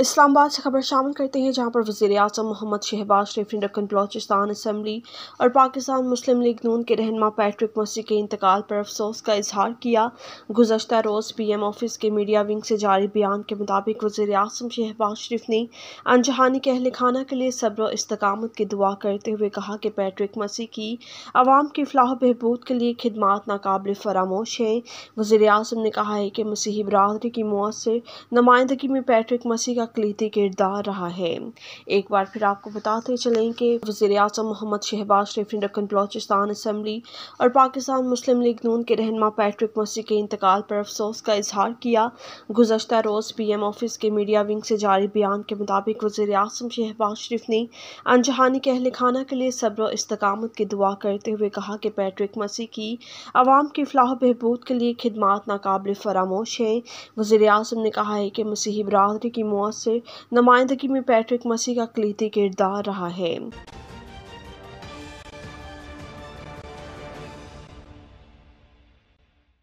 इस्लामाबाद से खबर शामिल करते हैं जहां पर वजीर अजम मोहम्मद शहबाज शरीफ ने दक्कन बलोचिस्तान असम्बली और पाकिस्तान मुस्लिम लीग नून के रहनमा पैट्रिक मसी के इंतकाल पर अफसोस का इजहार किया गुजशत रोज़ पी एम ऑफिस के मीडिया विंग से जारी बयान के मुताबिक वजीर अजम शहबाज शरीफ ने अनजहानी के अहल खाना के लिए सब्र इस्तकामत की दुआ करते हुए कहा कि पैट्रिक मसी की आवाम की फलाह बहबूद के लिए खदमात नाकबिल फरामोश हैं वजीर अजम ने कहा है कि मसीही बरदरी की मौसर नुमाइंदगी में पैट्रिक मसीह का अकलीती किरदार रहा है एक बार फिर आपको बताते चलें कि वजी अजम मोहम्मद शहबाज शरीफ ने डन बलोचिस्तान असम्बली और पाकिस्तान मुस्लिम लीग नून के रहनमा पैट्रिक मसी के इंतकाल पर अफसोस का इजहार किया गुजशत रोज़ पी एम ऑफिस के मीडिया विंग से जारी बयान के मुताबिक वजी अजम शहबाज शरीफ ने अनजहानी के अहल खाना के लिए सब्र इस्तकामत की दुआ करते हुए कहा कि पैट्रिक मसी की आवाम की फलाह बहबूद के लिए खिदमत नाकबिल फरामोश हैं वजी अजम ने कहा है कि मसीही बरदरी की मौत से नुमाइंदगी में पैट्रिक मसीह का क्लीती किरदार रहा है